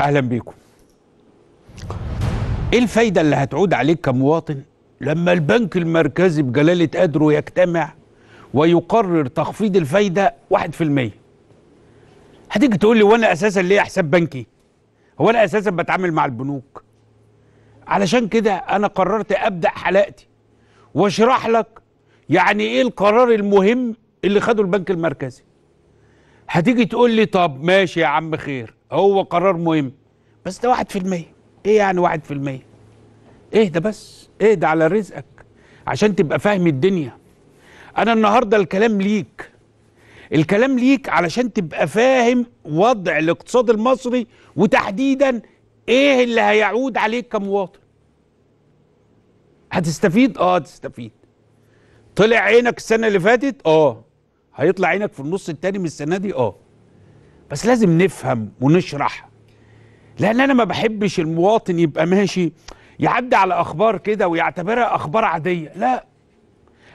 اهلا بيكم ايه الفايده اللي هتعود عليك كمواطن لما البنك المركزي بجلاله قدره يجتمع ويقرر تخفيض الفايده 1% هتيجي تقول لي وانا اساسا ليه حساب بنكي هو انا اساسا بتعامل مع البنوك علشان كده انا قررت ابدا حلقتي واشرح لك يعني ايه القرار المهم اللي خده البنك المركزي هتيجي تقول لي طب ماشي يا عم خير هو قرار مهم بس ده 1% ايه يعني 1% ايه ده بس ايه ده على رزقك عشان تبقى فاهم الدنيا انا النهارده الكلام ليك الكلام ليك علشان تبقى فاهم وضع الاقتصاد المصري وتحديدا ايه اللي هيعود عليك كمواطن هتستفيد اه هتستفيد طلع عينك السنه اللي فاتت اه هيطلع عينك في النص التاني من السنه دي اه بس لازم نفهم ونشرح لان انا ما بحبش المواطن يبقى ماشي يعدي على اخبار كده ويعتبرها اخبار عاديه لا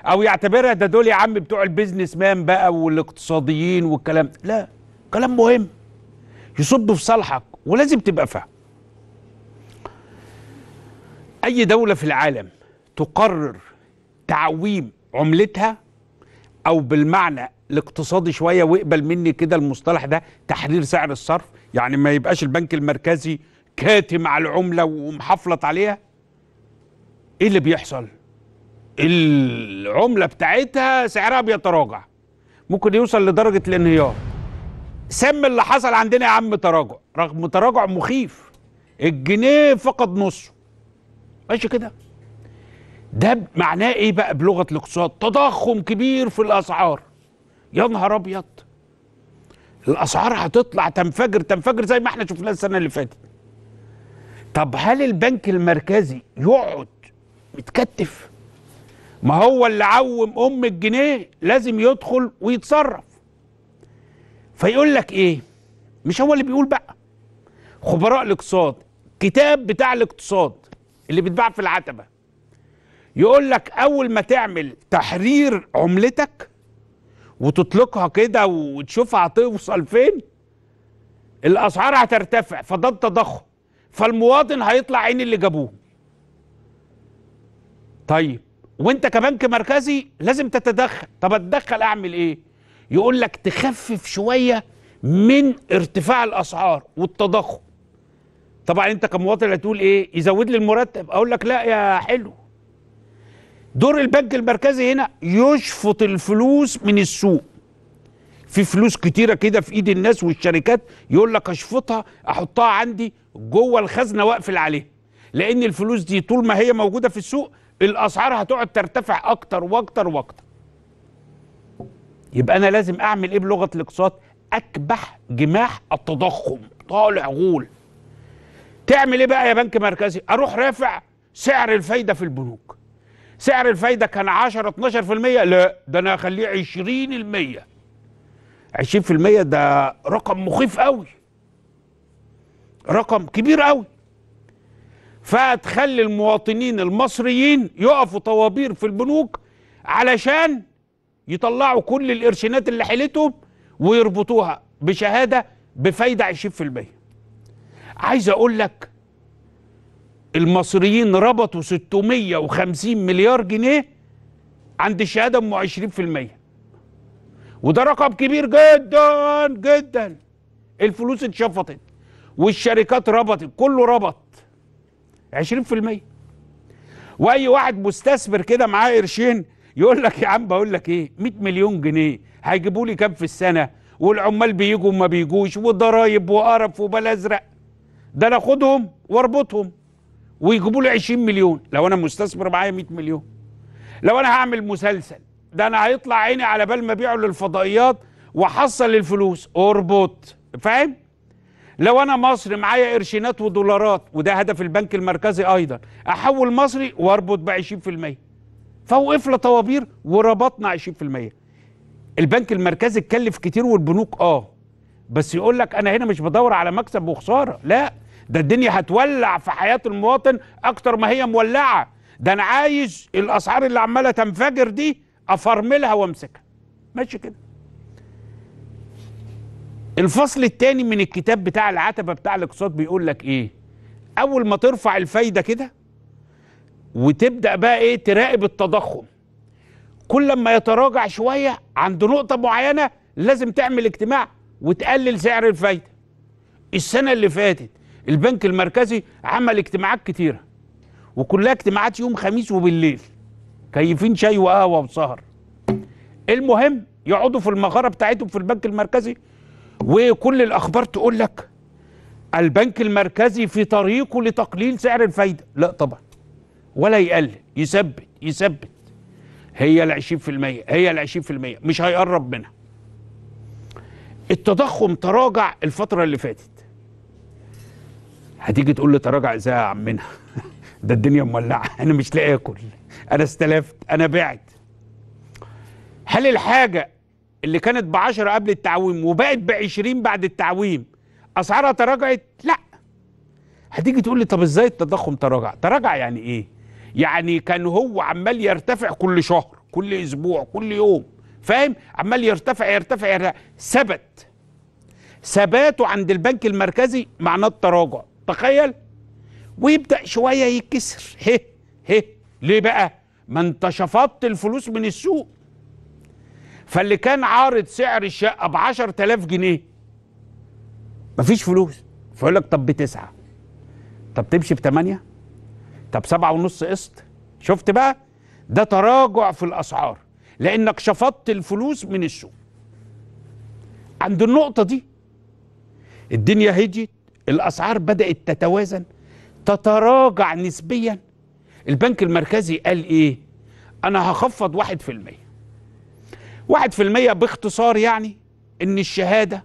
او يعتبرها ده دول يا عم بتوع البيزنس مان بقى والاقتصاديين والكلام لا كلام مهم يصب في صالحك ولازم تبقى فاهم اي دوله في العالم تقرر تعويم عملتها او بالمعنى الاقتصادي شويه واقبل مني كده المصطلح ده تحرير سعر الصرف يعني ما يبقاش البنك المركزي كاتم على العمله ومحفلط عليها ايه اللي بيحصل العمله بتاعتها سعرها بيتراجع ممكن يوصل لدرجه الانهيار سم اللي حصل عندنا يا عم تراجع رغم تراجع مخيف الجنيه فقد نصه ماشي كده ده معناه ايه بقى بلغه الاقتصاد تضخم كبير في الاسعار يا نهار ابيض الاسعار هتطلع تنفجر تنفجر زي ما احنا شفناها السنه اللي فاتت طب هل البنك المركزي يقعد متكتف ما هو اللي عوم ام الجنيه لازم يدخل ويتصرف فيقول لك ايه مش هو اللي بيقول بقى خبراء الاقتصاد كتاب بتاع الاقتصاد اللي بيتباع في العتبه يقول لك اول ما تعمل تحرير عملتك وتطلقها كده وتشوفها هتوصل فين الاسعار هترتفع فده التضخم فالمواطن هيطلع عين اللي جابوه طيب وانت كبنك مركزي لازم تتدخل طب اتدخل اعمل ايه يقول لك تخفف شويه من ارتفاع الاسعار والتضخم طبعا انت كمواطن هتقول ايه يزود لي المرتب اقول لك لا يا حلو دور البنك المركزي هنا يشفط الفلوس من السوق في فلوس كتيرة كده في ايد الناس والشركات يقول لك اشفطها احطها عندي جوه الخزنة واقفل عليها لان الفلوس دي طول ما هي موجودة في السوق الاسعار هتقعد ترتفع اكتر واكتر واكتر يبقى انا لازم اعمل ايه بلغة الاقتصاد اكبح جماح التضخم طالع غول تعمل ايه بقى يا بنك مركزي اروح رافع سعر الفايدة في البنوك سعر الفايده كان 10 12% لا ده انا هخليه 20% 20% ده رقم مخيف قوي رقم كبير قوي فتخلي المواطنين المصريين يقفوا طوابير في البنوك علشان يطلعوا كل القرشينات اللي حيلتهم ويربطوها بشهاده بفايده 20% عايز اقول لك المصريين ربطوا 650 مليار جنيه عند الشهاده ام 20% وده رقم كبير جدا جدا الفلوس اتشفطت والشركات ربطت كله ربط 20% واي واحد مستثمر كده معاه قرشين يقول لك يا عم بقول لك ايه 100 مليون جنيه هيجيبوا لي كام في السنه والعمال بيجوا وما بيجوش وضرايب وقرف وبلا ازرق ده انا واربطهم ويجيبوا لي 20 مليون لو انا مستثمر معايا 100 مليون لو انا هعمل مسلسل ده انا هيطلع عيني على بال ما ابيعه للفضائيات واحصل الفلوس اربط فاهم لو انا مصر معايا قرشينات ودولارات وده هدف البنك المركزي ايضا احول مصري واربط ب 20% فوقفنا طوابير وربطنا 20% البنك المركزي اتكلف كتير والبنوك اه بس يقول لك انا هنا مش بدور على مكسب وخساره لا ده الدنيا هتولع في حياة المواطن أكتر ما هي مولعة ده أنا عايز الأسعار اللي عمالة تنفجر دي أفرملها وأمسكها ماشي كده الفصل الثاني من الكتاب بتاع العتبة بتاع الاقتصاد بيقول لك إيه أول ما ترفع الفايدة كده وتبدأ بقى إيه تراقب التضخم كل ما يتراجع شوية عند نقطة معينة لازم تعمل اجتماع وتقلل سعر الفايدة السنة اللي فاتت البنك المركزي عمل اجتماعات كتيره وكلها اجتماعات يوم خميس وبالليل كيفين شاي وقهوه وسهر المهم يقعدوا في المغاره بتاعتهم في البنك المركزي وكل الاخبار تقول لك البنك المركزي في طريقه لتقليل سعر الفايده لا طبعا ولا يقلل يثبت يثبت هي ال 20% هي ال 20% مش هيقرب منها التضخم تراجع الفتره اللي فاتت هتيجي تقول لي تراجع ازاي يا عمنا ده الدنيا مولعه انا مش لاقي اكل انا استلفت انا بعت هل الحاجه اللي كانت ب 10 قبل التعويم وبقت ب 20 بعد التعويم اسعارها تراجعت لا هتيجي تقول لي طب ازاي التضخم تراجع تراجع يعني ايه يعني كان هو عمال يرتفع كل شهر كل اسبوع كل يوم فاهم عمال يرتفع يرتفع, يرتفع. ثبت ثباته عند البنك المركزي معناه التراجع تخيل ويبدا شويه يتكسر هي هي ليه بقى ما انت شفطت الفلوس من السوق فاللي كان عارض سعر الشقه ب 10000 جنيه مفيش فلوس فيقول لك طب بتسعه طب تمشي بثمانيه طب سبعه ونص قسط شفت بقى ده تراجع في الاسعار لانك شفطت الفلوس من السوق عند النقطه دي الدنيا هديت الاسعار بدات تتوازن تتراجع نسبيا البنك المركزي قال ايه انا هخفض واحد في المية واحد في المية باختصار يعني ان الشهادة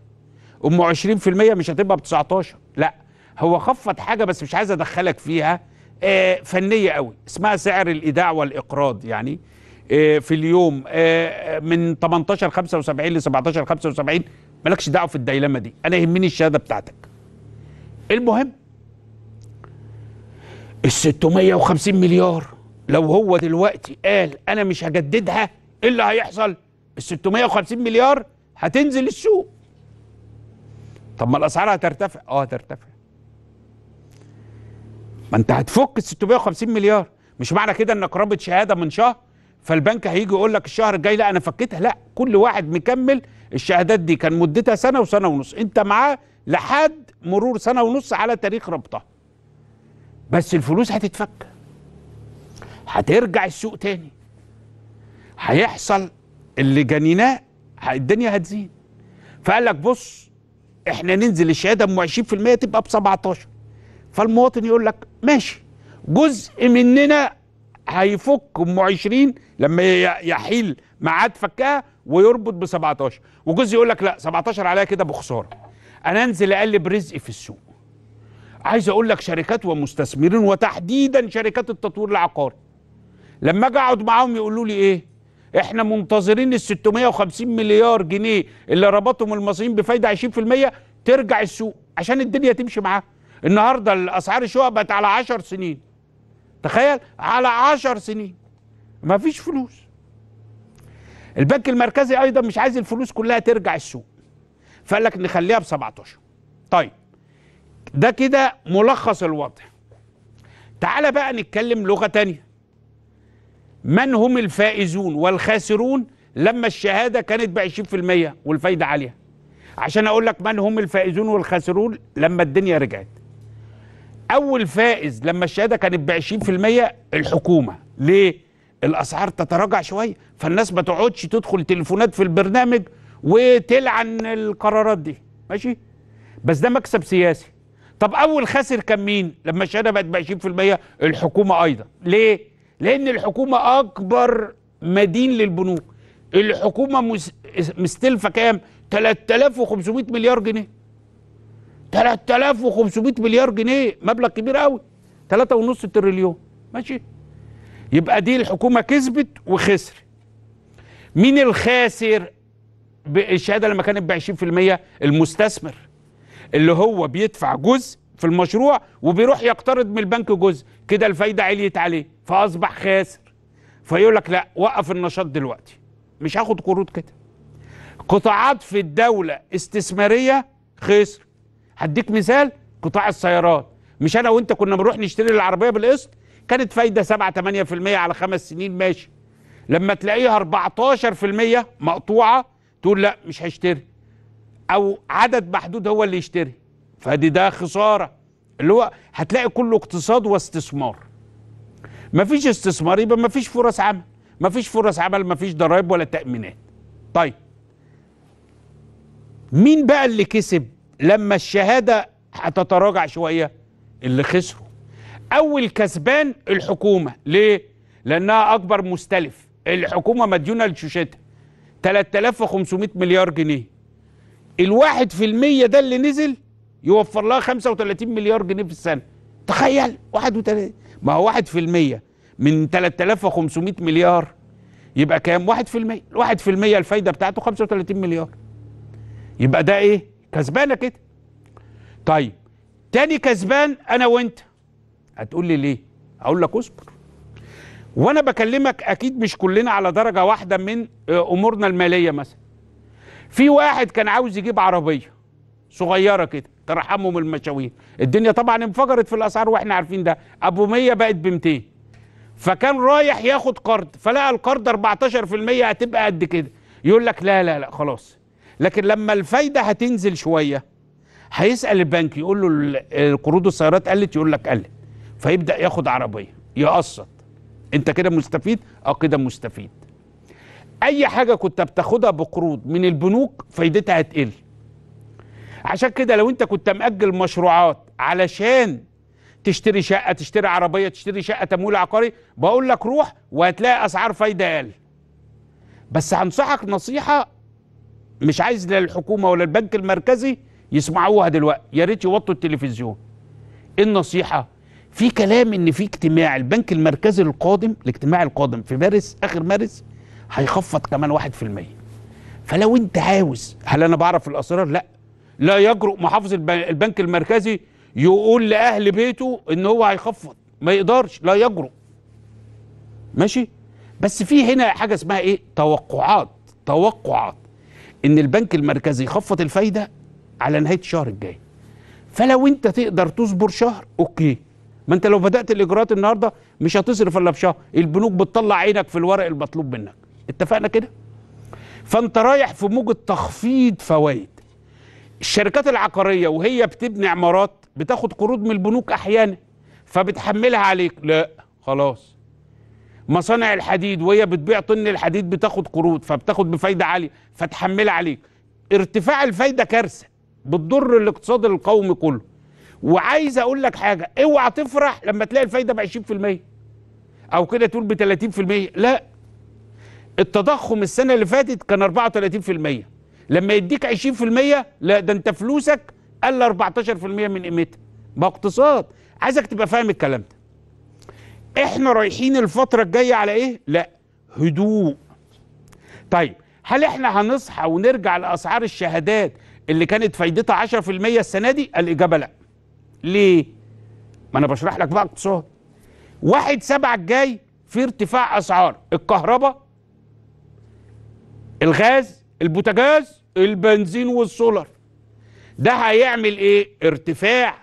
ام عشرين في المية مش هتبقى بتسعتاشر لا هو خفض حاجة بس مش عايز ادخلك فيها آه فنية قوي اسمها سعر الايداع والاقراض يعني آه في اليوم آه, آه، من 18 75 ل 17 75 مالكش دعوه في الديلمه دي انا يهمني الشهاده بتاعتك المهم ال 650 مليار لو هو دلوقتي قال انا مش هجددها ايه اللي هيحصل؟ ال 650 مليار هتنزل السوق طب ما الاسعار هترتفع اه هترتفع ما انت هتفك ال 650 مليار مش معنى كده انك رابط شهاده من شهر فالبنك هيجي يقول لك الشهر الجاي لا انا فكيتها لا كل واحد مكمل الشهادات دي كان مدتها سنه وسنه ونص انت معاه لحد مرور سنه ونص على تاريخ ربطه بس الفلوس هتتفك هترجع السوق تاني هيحصل اللي جنيناه الدنيا هتزيد فقال لك بص احنا ننزل الشهاده ب 20% تبقى ب 17 فالمواطن يقول لك ماشي جزء مننا هيفك ام 20 لما يحيل ميعاد فكها ويربط ب 17 وجزء يقول لك لا 17 عليها كده بخساره انا انزل اقلب رزقي في السوق عايز اقول لك شركات ومستثمرين وتحديدا شركات التطوير العقاري لما اجي اقعد معاهم يقولوا لي ايه احنا منتظرين ال 650 مليار جنيه اللي ربطهم المصريين بفايده 20% ترجع السوق عشان الدنيا تمشي معاها النهارده الاسعار الشقق بقت على 10 سنين تخيل على 10 سنين مفيش فلوس البنك المركزي ايضا مش عايز الفلوس كلها ترجع السوق فقال لك نخليها ب 17 طيب ده كده ملخص الوضع تعال بقى نتكلم لغة تانية من هم الفائزون والخاسرون لما الشهادة كانت ب 20% والفايدة عالية عشان أقول لك من هم الفائزون والخاسرون لما الدنيا رجعت أول فائز لما الشهادة كانت ب 20% الحكومة ليه؟ الأسعار تتراجع شوية فالناس ما تقعدش تدخل تليفونات في البرنامج وتلعن القرارات دي ماشي بس ده مكسب سياسي طب اول خاسر كان مين لما الشهاده بقت ب 20% الحكومه ايضا ليه لان الحكومه اكبر مدين للبنوك الحكومه مستلفه كام 3500 مليار جنيه 3500 مليار جنيه مبلغ كبير قوي 3.5 تريليون ماشي يبقى دي الحكومه كسبت وخسر مين الخاسر الشهاده لما كانت ب 20% المستثمر اللي هو بيدفع جزء في المشروع وبيروح يقترض من البنك جزء كده الفايده عليت عليه فاصبح خاسر فيقول لك لا وقف النشاط دلوقتي مش هاخد قروض كده قطاعات في الدوله استثماريه خسر هديك مثال قطاع السيارات مش انا وانت كنا بنروح نشتري العربيه بالقسط كانت فايده 7 8% على خمس سنين ماشي لما تلاقيها 14% مقطوعه تقول لا مش هشتري او عدد محدود هو اللي يشتري فدي ده خساره اللي هو هتلاقي كله اقتصاد واستثمار مفيش استثمار يبقى مفيش فرص عمل مفيش فرص عمل مفيش ضرائب ولا تامينات طيب مين بقى اللي كسب لما الشهاده هتتراجع شويه اللي خسروا اول كسبان الحكومه ليه لانها اكبر مستلف الحكومه مديونه لشوشتها 3500 مليار جنيه الواحد في المية ده اللي نزل يوفر لها 35 مليار جنيه في السنة تخيل واحد ما هو واحد في المية من 3500 مليار يبقى كام واحد في المية واحد في المية الفايدة بتاعته 35 مليار يبقى ده ايه كسبانة كده طيب تاني كسبان انا وانت هتقول لي ليه اقول لك اصبر وانا بكلمك اكيد مش كلنا على درجه واحده من آه، امورنا الماليه مثلا في واحد كان عاوز يجيب عربيه صغيره كده ترحمهم المشاوير الدنيا طبعا انفجرت في الاسعار واحنا عارفين ده ابو 100 بقت ب 200 فكان رايح ياخد قرض فلقى القرض 14% هتبقى قد كده يقول لك لا لا لا خلاص لكن لما الفايده هتنزل شويه هيسال البنك يقول له قروض السيارات قلت يقول لك قلت فيبدا ياخد عربيه يقسط انت كده مستفيد اه كده مستفيد اي حاجه كنت بتاخدها بقروض من البنوك فايدتها هتقل عشان كده لو انت كنت مأجل مشروعات علشان تشتري شقه تشتري عربيه تشتري شقه تمويل عقاري بقول لك روح وهتلاقي اسعار فايده اقل بس هنصحك نصيحه مش عايز لا الحكومه ولا البنك المركزي يسمعوها دلوقتي يا ريت يوطوا التلفزيون إيه النصيحه في كلام ان في اجتماع البنك المركزي القادم الاجتماع القادم في مارس اخر مارس هيخفض كمان 1% فلو انت عاوز هل انا بعرف الاسرار لا لا يجرؤ محافظ البنك المركزي يقول لاهل بيته ان هو هيخفض ما يقدرش لا يجرؤ ماشي بس في هنا حاجه اسمها ايه توقعات توقعات ان البنك المركزي يخفض الفايده على نهايه الشهر الجاي فلو انت تقدر تصبر شهر اوكي ما انت لو بدات الاجراءات النهارده مش هتصرف الا في شهر البنوك بتطلع عينك في الورق المطلوب منك اتفقنا كده فانت رايح في موجة تخفيض فوائد الشركات العقارية وهي بتبني عمارات بتاخد قروض من البنوك احيانا فبتحملها عليك لا خلاص مصانع الحديد وهي بتبيع طن الحديد بتاخد قروض فبتاخد بفايدة عالية فتحملها عليك ارتفاع الفايدة كارثة بتضر الاقتصاد القومي كله وعايز اقول لك حاجه اوعى تفرح لما تلاقي الفايده ب 20% او كده تقول ب 30% لا التضخم السنه اللي فاتت كان 34% لما يديك 20% لا ده انت فلوسك قل 14% من قيمتها باقتصاد عايزك تبقى فاهم الكلام ده احنا رايحين الفتره الجايه على ايه لا هدوء طيب هل احنا هنصحى ونرجع لاسعار الشهادات اللي كانت فايدتها 10% السنه دي الاجابه لا ليه ما انا بشرح لك بقى اقتصاد واحد سبعة الجاي في ارتفاع اسعار الكهرباء الغاز البوتاجاز البنزين والسولر ده هيعمل ايه ارتفاع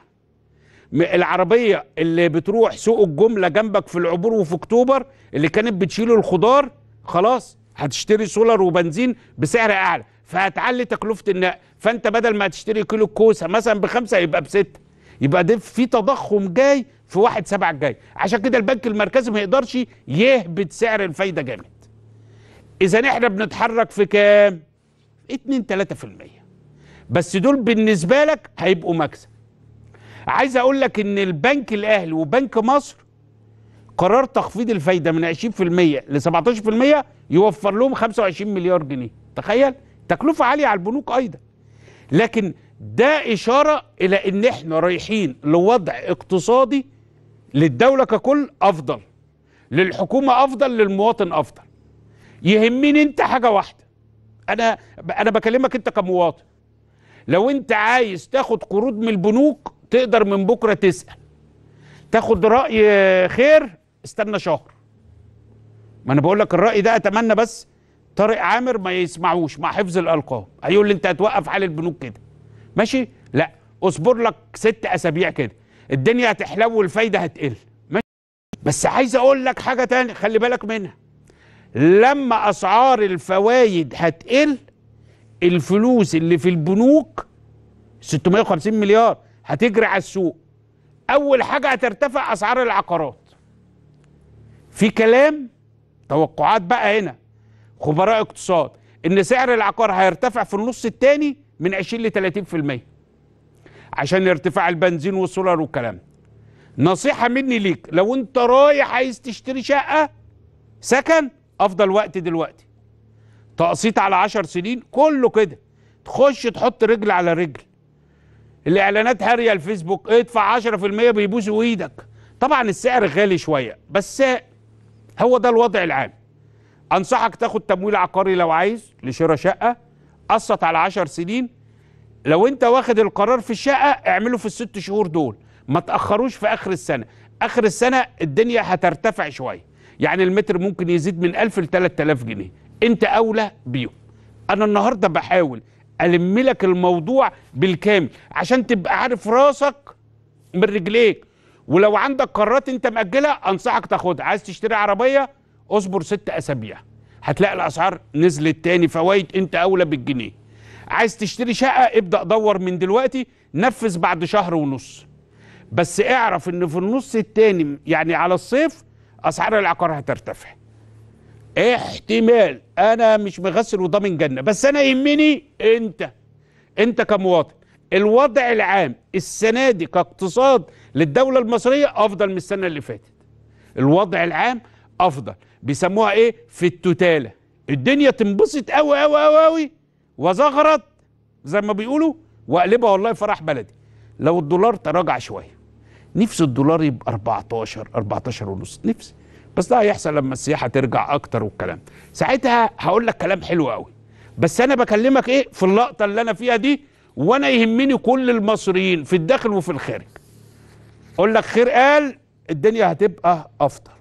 العربية اللي بتروح سوق الجملة جنبك في العبور وفي اكتوبر اللي كانت بتشيل الخضار خلاص هتشتري سولر وبنزين بسعر اعلى فهتعلي تكلفة النقل فانت بدل ما هتشتري كيلو الكوسة مثلا بخمسة يبقى بستة يبقى ده في تضخم جاي في واحد سبعة الجاي عشان كده البنك المركزي ما يقدرش يهبط سعر الفايدة جامد إذا إحنا بنتحرك في كام 2-3% بس دول بالنسبة لك هيبقوا مكسب عايز أقول لك إن البنك الأهلي وبنك مصر قرار تخفيض الفايدة من 20% ل 17% يوفر لهم 25 مليار جنيه تخيل تكلفة عالية على البنوك أيضا لكن ده إشارة إلى إن إحنا رايحين لوضع اقتصادي للدولة ككل أفضل للحكومة أفضل للمواطن أفضل يهمني أنت حاجة واحدة أنا أنا بكلمك أنت كمواطن لو أنت عايز تاخد قروض من البنوك تقدر من بكرة تسأل تاخد رأي خير استنى شهر ما أنا بقول لك الرأي ده أتمنى بس طارق عامر ما يسمعوش مع حفظ الألقاب هيقول لي أنت هتوقف حال البنوك كده ماشي لا اصبر لك ست اسابيع كده الدنيا هتحلو والفايده هتقل ماشي بس عايز اقول لك حاجه تانية خلي بالك منها لما اسعار الفوايد هتقل الفلوس اللي في البنوك 650 مليار هتجري على السوق اول حاجه هترتفع اسعار العقارات في كلام توقعات بقى هنا خبراء اقتصاد ان سعر العقار هيرتفع في النص الثاني من 20 ل 30% عشان ارتفاع البنزين والسولار والكلام نصيحة مني ليك لو انت رايح عايز تشتري شقة سكن افضل وقت دلوقتي تقسيط على 10 سنين كله كده تخش تحط رجل على رجل الاعلانات هاريه الفيسبوك ادفع 10% بيبوسوا ايدك طبعا السعر غالي شويه بس هو ده الوضع العام انصحك تاخد تمويل عقاري لو عايز لشراء شقه قصت على 10 سنين لو انت واخد القرار في الشقه اعمله في الست شهور دول ما تاخروش في اخر السنه اخر السنه الدنيا هترتفع شويه يعني المتر ممكن يزيد من 1000 ل 3000 جنيه انت اولى بيهم انا النهارده بحاول الم لك الموضوع بالكامل عشان تبقى عارف راسك من رجليك ولو عندك قرارات انت مأجلها انصحك تاخدها عايز تشتري عربيه اصبر ست اسابيع هتلاقي الاسعار نزلت تاني فوايد انت اولى بالجنيه عايز تشتري شقه ابدا دور من دلوقتي نفذ بعد شهر ونص بس اعرف ان في النص التاني يعني على الصيف اسعار العقار هترتفع احتمال انا مش مغسل وضامن جنه بس انا يهمني انت انت كمواطن الوضع العام السنه دي كاقتصاد للدوله المصريه افضل من السنه اللي فاتت الوضع العام افضل بيسموها ايه في التتاله الدنيا تنبسط قوي قوي قوي قوي وزغرت زي ما بيقولوا واقلبها والله فرح بلدي لو الدولار تراجع شويه نفسي الدولار يبقى 14 14 ونص نفسي بس ده هيحصل لما السياحه ترجع اكتر والكلام ساعتها هقول لك كلام حلو قوي بس انا بكلمك ايه في اللقطه اللي انا فيها دي وانا يهمني كل المصريين في الداخل وفي الخارج اقول لك خير قال الدنيا هتبقى افضل